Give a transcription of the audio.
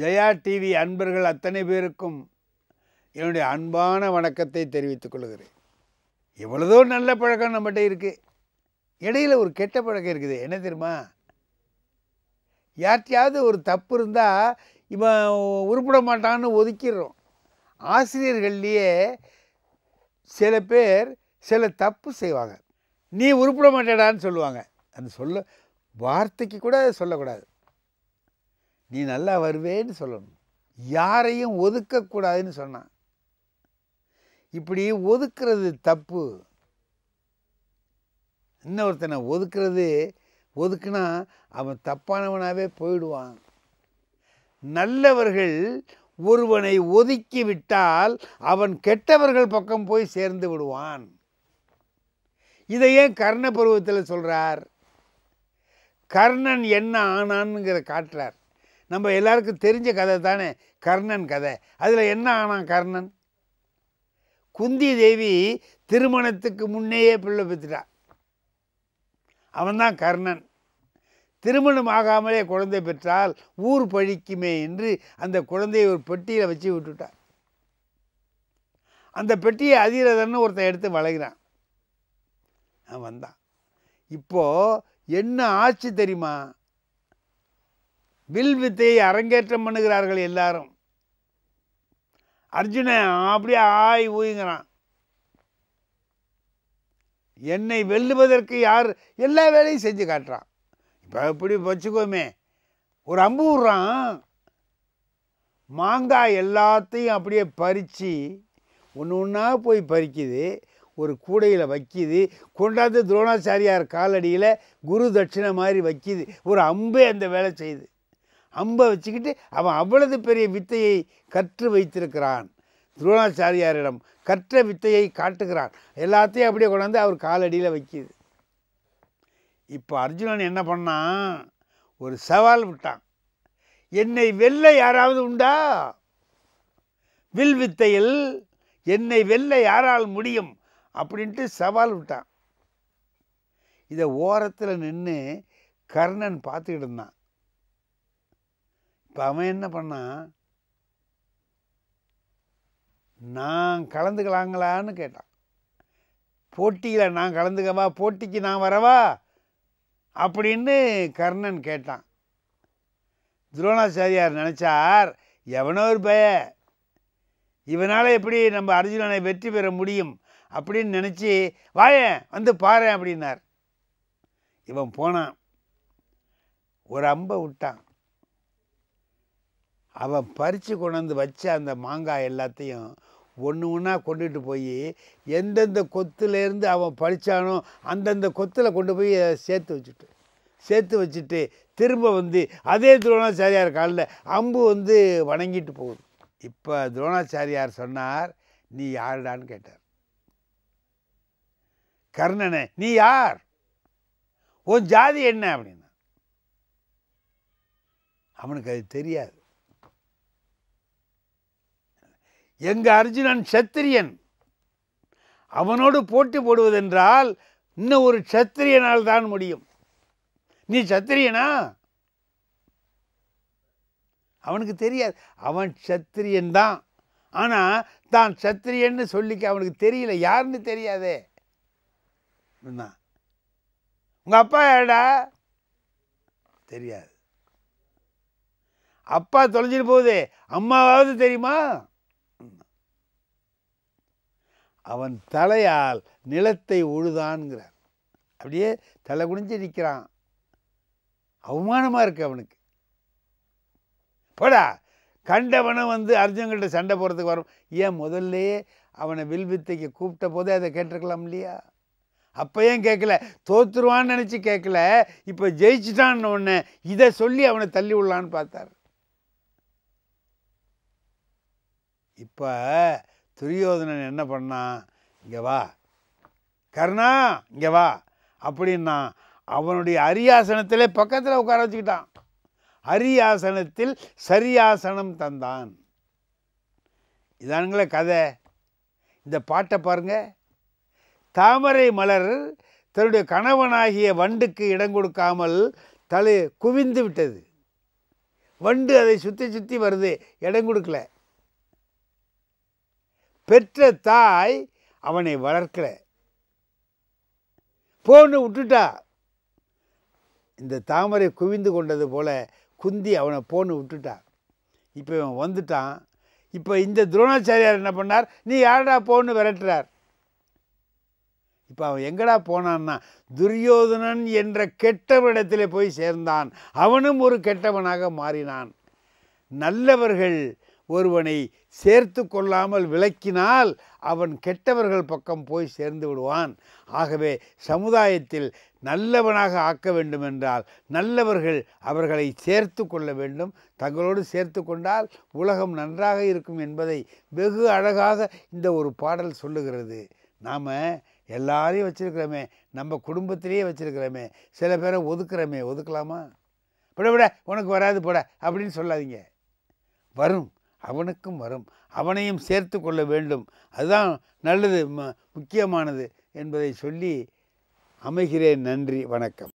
Jaya TV அன்பர்கள் அத்தனை பேருக்கும் என்னுடைய அன்பான வணக்கத்தை தெரிவித்துக் கொள்கிறேன் எவ்வளதோ நல்ல பழக்கம் நம்மகிட்ட இருக்குது இடையில் ஒரு கெட்ட பழக்கம் இருக்குது என்ன தெரியுமா யார்ட்டையாவது ஒரு தப்பு இருந்தால் இவன் உருப்பிட மாட்டான்னு ஒதுக்கிடுறோம் ஆசிரியர்கள்லேயே சில பேர் சில தப்பு செய்வாங்க நீ உருப்பிட மாட்டேடான்னு சொல்லுவாங்க அந்த சொல்ல வார்த்தைக்கு கூட சொல்லக்கூடாது நீ நல்லா வருவேன்னு சொல்லணும் யாரையும் ஒதுக்கக்கூடாதுன்னு சொன்னான் இப்படி ஒதுக்கிறது தப்பு இன்னொருத்தனை ஒதுக்கிறது ஒதுக்குனா அவன் தப்பானவனாகவே போயிடுவான் நல்லவர்கள் ஒருவனை ஒதுக்கி விட்டால் அவன் கெட்டவர்கள் பக்கம் போய் சேர்ந்து விடுவான் இதை ஏன் கர்ண பருவத்தில் சொல்கிறார் கர்ணன் என்ன ஆனான்ங்கிற காட்டுறார் நம்ம எல்லாருக்கும் தெரிஞ்ச கதை தானே கர்ணன் கதை அதில் என்ன ஆனான் கர்ணன் குந்தி தேவி திருமணத்துக்கு முன்னேயே பிள்ளை பெற்றுட்டான் அவன்தான் கர்ணன் திருமணம் ஆகாமலே குழந்தை பெற்றால் ஊர் பழிக்குமே என்று அந்த குழந்தையை ஒரு பெட்டியில் வச்சு விட்டுட்டான் அந்த பெட்டியை அதிரதன்னு ஒருத்தன் எடுத்து வளைகிறான் அவன் இப்போது என்ன ஆச்சு தெரியுமா வில் வித்தையை அரங்கேற்றம் பண்ணுகிறார்கள் எல்லாரும் அர்ஜுன அப்படியே ஆய் ஊயுங்கிறான் என்னை வெல்லுவதற்கு யார் எல்லா வேலையும் செஞ்சு காட்டுறான் இப்போ எப்படி வச்சுக்கோமே ஒரு அம்பு விட்றான் மாங்காய் எல்லாத்தையும் அப்படியே பறித்து ஒன்று ஒன்றா போய் பறிக்குது ஒரு கூடையில் வைக்கிது கொண்டாந்து துரோணாச்சாரியார் காலடியில் குரு தட்சிணை மாதிரி வைக்கிது ஒரு அம்பே அந்த வேலை செய்யுது அம்பை வச்சுக்கிட்டு அவன் அவ்வளவு பெரிய வித்தையை கற்று வைத்திருக்கிறான் துரோணாச்சாரியாரிடம் கற்ற வித்தையை காட்டுகிறான் எல்லாத்தையும் அப்படியே கொண்டாந்து அவர் காலடியில் வைக்கிது இப்போ அர்ஜுனன் என்ன பண்ணான் ஒரு சவால் விட்டான் என்னை வெல்ல யாராவது உண்டா வில் வித்தையில் என்னை வெல்ல யாரால் முடியும் அப்படின்ட்டு சவால் விட்டான் இதை ஓரத்தில் நின்று கர்ணன் பார்த்துக்கிட்டு இருந்தான் இப்போ அவன் என்ன பண்ணான் நான் கலந்துக்கலாங்களான்னு கேட்டான் போட்டியில் நான் கலந்துக்கவா போட்டிக்கு நான் வரவா அப்படின்னு கர்ணன் கேட்டான் துரோணாச்சாரியார் நினச்சார் எவனோ ஒரு பய இவனால் எப்படி நம்ம அர்ஜுனனை வெற்றி பெற முடியும் அப்படின்னு நினச்சி வாயேன் வந்து பாரு அப்படின்னார் இவன் போனான் ஒரு அம்பை விட்டான் அவன் பறித்து கொண்டாந்து வச்ச அந்த மாங்காய் எல்லாத்தையும் ஒன்று ஒன்றா கொண்டுட்டு போய் எந்தெந்த கொத்துலேருந்து அவன் பறித்தானோ அந்தந்த கொத்தில் கொண்டு போய் சேர்த்து வச்சுட்டு சேர்த்து வச்சுட்டு திரும்ப வந்து அதே துரோணாச்சாரியார் காலில் அம்பு வந்து வணங்கிட்டு போகுது இப்போ துரோணாச்சாரியார் சொன்னார் நீ யாருடான்னு கேட்டார் கர்ணனை நீ யார் உன் ஜாதி என்ன அப்படின்னா அவனுக்கு அது தெரியாது எங்கள் அர்ஜுனன் சத்திரியன் அவனோடு போட்டி போடுவதென்றால் இன்னும் ஒரு சத்திரியனால் தான் முடியும் நீ சத்திரியனா அவனுக்கு தெரியாது அவன் சத்திரியன் தான் ஆனால் தான் சத்திரியன்னு சொல்லிக்க அவனுக்கு தெரியல யாருன்னு தெரியாதே என்ன உங்கள் அப்பா யாருடா தெரியாது அப்பா தொலைஞ்சிட்டு போகுது அம்மாவாவது தெரியுமா அவன் தலையால் நிலத்தை உழுதான்ங்கிறார் அப்படியே தலை குனிஞ்சு நிற்கிறான் அவமானமாக இருக்குது அவனுக்கு போடா கண்டவனை வந்து அர்ஜுன்கிட்ட சண்டை போகிறதுக்கு வரும் ஏன் முதல்லையே அவனை வில்வித்தைக்கு கூப்பிட்ட போதே அதை கேட்டிருக்கலாம் இல்லையா அப்போ ஏன் கேட்கல தோத்துருவான்னு நினச்சி கேட்கல இப்போ ஜெயிச்சிட்டான்னு ஒன்று இதை சொல்லி அவனை தள்ளி விடலான்னு பார்த்தார் இப்போ துரியோதனன் என்ன பண்ணான் இங்கே வா கர்ணா இங்கே வா அப்படின்னா அவனுடைய அரியாசனத்திலே பக்கத்தில் உட்கார வச்சுக்கிட்டான் அரியாசனத்தில் சரியாசனம் தந்தான் இதானுங்களே கதை இந்த பாட்டை பாருங்க தாமரை மலர் தன்னுடைய கணவனாகிய வண்டுக்கு இடம் கொடுக்காமல் தலை குவிந்து விட்டது வண்டு அதை சுற்றி சுற்றி வருது இடம் கொடுக்கலை பெற்ற தாய் அவனை வளர்க்கல போன்னு விட்டுட்டா இந்த தாமரை குவிந்து கொண்டது போல் குந்தி அவனை போன்னு விட்டுட்டா இப்போ இவன் வந்துட்டான் இப்போ இந்த துரோணாச்சாரியார் என்ன பண்ணார் நீ யாரடா போன்னு விரட்டுறார் இப்போ அவன் எங்கடா போனான்னா துரியோதனன் என்ற கெட்டவனிடத்தில் போய் சேர்ந்தான் அவனும் ஒரு கெட்டவனாக மாறினான் நல்லவர்கள் ஒருவனை சேர்த்து கொள்ளாமல் விளக்கினால் அவன் கெட்டவர்கள் பக்கம் போய் சேர்ந்து விடுவான் ஆகவே சமுதாயத்தில் நல்லவனாக ஆக்க வேண்டுமென்றால் நல்லவர்கள் அவர்களை சேர்த்து கொள்ள வேண்டும் தங்களோடு சேர்த்து கொண்டால் உலகம் நன்றாக இருக்கும் என்பதை வெகு அழகாக இந்த ஒரு பாடல் சொல்லுகிறது நாம் எல்லாரையும் வச்சுருக்கிறோமே நம்ம குடும்பத்திலேயே வச்சுருக்கிறோமே சில பேரை ஒதுக்குறோமே ஒதுக்கலாமா விட விட உனக்கு வராது போட அப்படின்னு சொல்லாதீங்க வரும் அவனுக்கும் வரும் அவனையும் சேர்த்து கொள்ள வேண்டும் அதுதான் நல்லது முக்கியமானது என்பதை சொல்லி அமைகிறேன் நன்றி வணக்கம்